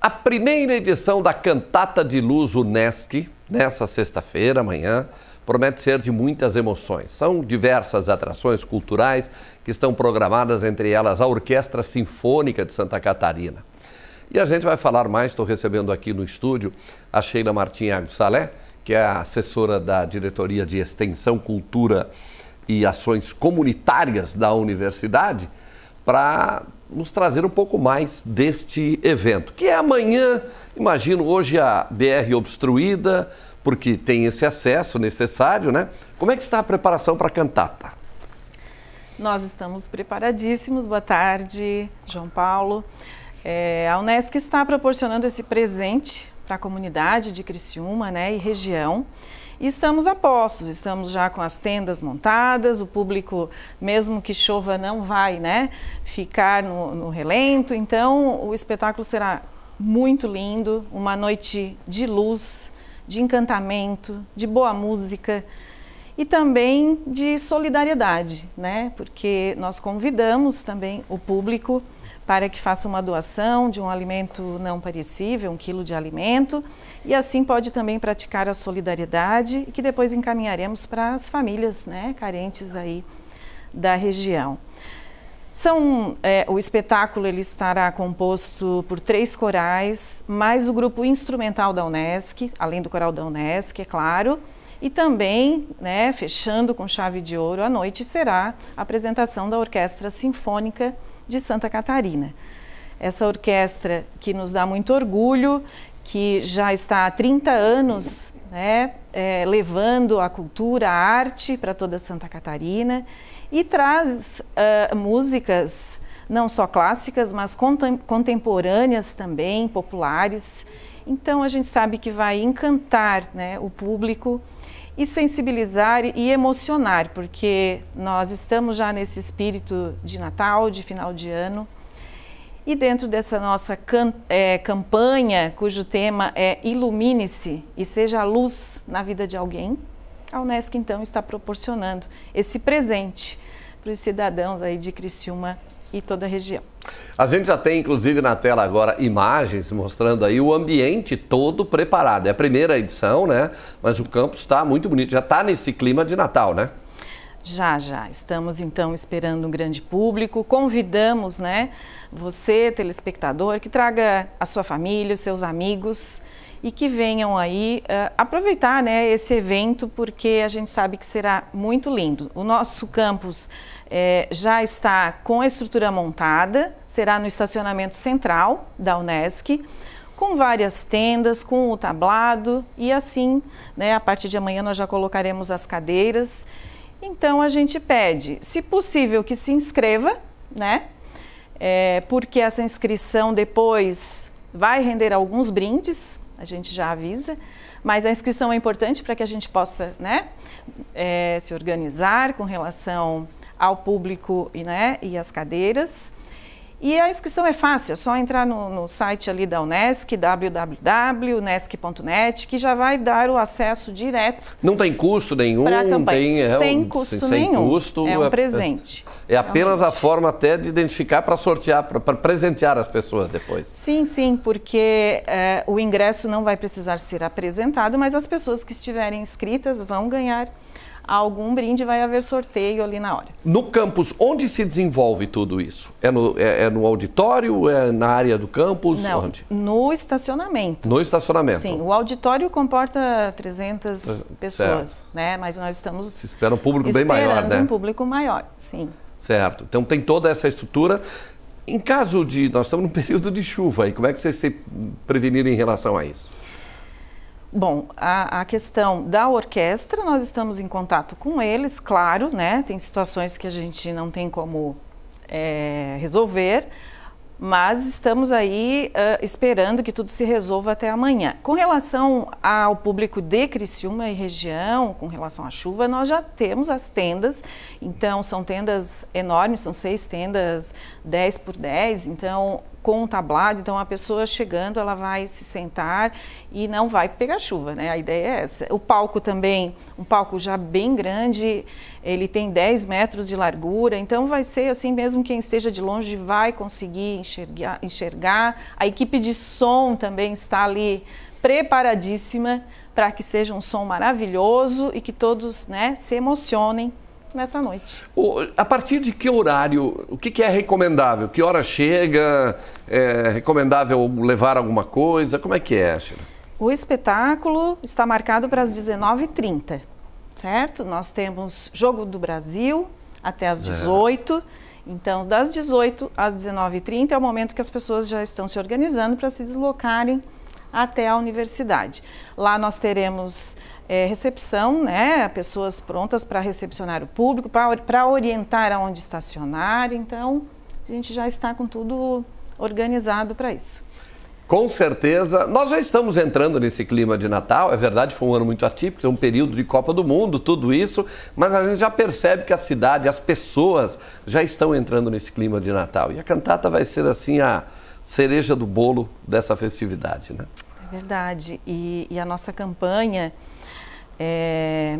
a primeira edição da Cantata de Luz UNESCO, nessa sexta-feira, amanhã, promete ser de muitas emoções. São diversas atrações culturais que estão programadas, entre elas a Orquestra Sinfônica de Santa Catarina. E a gente vai falar mais, estou recebendo aqui no estúdio a Sheila Martins Agussalé, que é a assessora da Diretoria de Extensão, Cultura e Ações Comunitárias da Universidade, para nos trazer um pouco mais deste evento, que é amanhã, imagino, hoje a BR obstruída, porque tem esse acesso necessário, né? Como é que está a preparação para a cantata? Nós estamos preparadíssimos. Boa tarde, João Paulo. É, a Unesco está proporcionando esse presente para a comunidade de Criciúma né, e região. E estamos a postos, estamos já com as tendas montadas, o público, mesmo que chova, não vai né, ficar no, no relento. Então, o espetáculo será muito lindo, uma noite de luz, de encantamento, de boa música e também de solidariedade, né? Porque nós convidamos também o público para que faça uma doação de um alimento não perecível, um quilo de alimento, e assim pode também praticar a solidariedade, que depois encaminharemos para as famílias né, carentes aí da região. São, é, o espetáculo ele estará composto por três corais, mais o grupo instrumental da UNESCO, além do coral da UNESCO, é claro, e também, né, fechando com chave de ouro, à noite será a apresentação da Orquestra Sinfônica de Santa Catarina. Essa orquestra que nos dá muito orgulho, que já está há 30 anos né, é, levando a cultura, a arte para toda Santa Catarina e traz uh, músicas não só clássicas, mas contemporâneas também, populares. Então a gente sabe que vai encantar né, o público e sensibilizar e emocionar, porque nós estamos já nesse espírito de Natal, de final de ano. E dentro dessa nossa é, campanha, cujo tema é Ilumine-se e seja a luz na vida de alguém, a Unesco então está proporcionando esse presente para os cidadãos aí de Criciúma e toda a região. A gente já tem, inclusive, na tela agora imagens mostrando aí o ambiente todo preparado. É a primeira edição, né? Mas o campus está muito bonito, já está nesse clima de Natal, né? Já, já. Estamos então esperando um grande público. Convidamos, né, você, telespectador, que traga a sua família, os seus amigos e que venham aí uh, aproveitar, né, esse evento porque a gente sabe que será muito lindo. O nosso campus eh, já está com a estrutura montada, será no estacionamento central da UNESCO com várias tendas, com o tablado e assim, né, a partir de amanhã nós já colocaremos as cadeiras então a gente pede, se possível, que se inscreva, né? É, porque essa inscrição depois vai render alguns brindes, a gente já avisa, mas a inscrição é importante para que a gente possa né, é, se organizar com relação ao público né, e às cadeiras. E a inscrição é fácil, é só entrar no, no site ali da Unesc, www.unesc.net, que já vai dar o acesso direto. Não tem custo nenhum? Para a campanha, tem, é, é sem um, custo sem, nenhum. Sem custo, é um é- presente. É, é apenas a forma até de identificar para sortear, para presentear as pessoas depois. Sim, sim, porque é, o ingresso não vai precisar ser apresentado, mas as pessoas que estiverem inscritas vão ganhar algum brinde, vai haver sorteio ali na hora. No campus, onde se desenvolve tudo isso? É no, é, é no auditório? É na área do campus? Não, onde? No estacionamento. No estacionamento. Sim, o auditório comporta 300 certo. pessoas, né? Mas nós estamos. Se espera um público bem maior, né? um público maior, sim. Certo. Então tem toda essa estrutura. Em caso de. Nós estamos num período de chuva aí, como é que vocês se preveniram em relação a isso? Bom, a, a, questão da orquestra, nós estamos em contato com eles, claro, né? Tem situações que a gente não tem como é, resolver, mas estamos aí uh, esperando que tudo se resolva até amanhã. Com relação ao público de Criciúma e região, com relação à chuva, nós já temos as tendas, então são tendas enormes, são seis tendas 10 por 10, então com um tablado, então a pessoa chegando, ela vai se sentar e não vai pegar chuva, né? A ideia é essa. O palco também, um palco já bem grande, ele tem 10 metros de largura, então vai ser assim mesmo quem esteja de longe vai conseguir enxergar. enxergar. A equipe de som também está ali preparadíssima para que seja um som maravilhoso e que todos, né, se emocionem nessa noite. O, a partir de que horário, o que, que é recomendável? Que hora chega? É recomendável levar alguma coisa? Como é que é, Sheila? O espetáculo está marcado para as 19h30, certo? Nós temos Jogo do Brasil até as 18 é. h Então, das 18 às 19h30 é o momento que as pessoas já estão se organizando para se deslocarem até a universidade. Lá nós teremos é, recepção, né, pessoas prontas para recepcionar o público, para orientar aonde estacionar. Então, a gente já está com tudo organizado para isso. Com certeza. Nós já estamos entrando nesse clima de Natal. É verdade, foi um ano muito atípico, é um período de Copa do Mundo, tudo isso. Mas a gente já percebe que a cidade, as pessoas já estão entrando nesse clima de Natal. E a cantata vai ser assim a cereja do bolo dessa festividade. Né? É verdade. E, e a nossa campanha, é,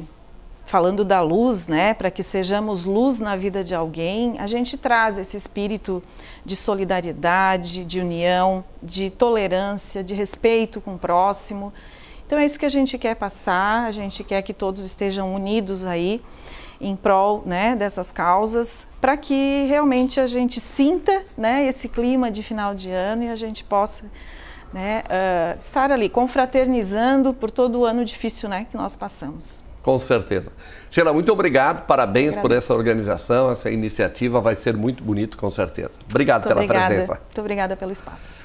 falando da luz, né, para que sejamos luz na vida de alguém, a gente traz esse espírito de solidariedade, de união, de tolerância, de respeito com o próximo. Então é isso que a gente quer passar, a gente quer que todos estejam unidos aí em prol né, dessas causas, para que realmente a gente sinta né, esse clima de final de ano e a gente possa né, uh, estar ali confraternizando por todo o ano difícil né, que nós passamos. Com certeza. Sheila, muito obrigado, parabéns por essa organização, essa iniciativa vai ser muito bonito, com certeza. Obrigado muito pela obrigada. presença. Muito obrigada pelo espaço.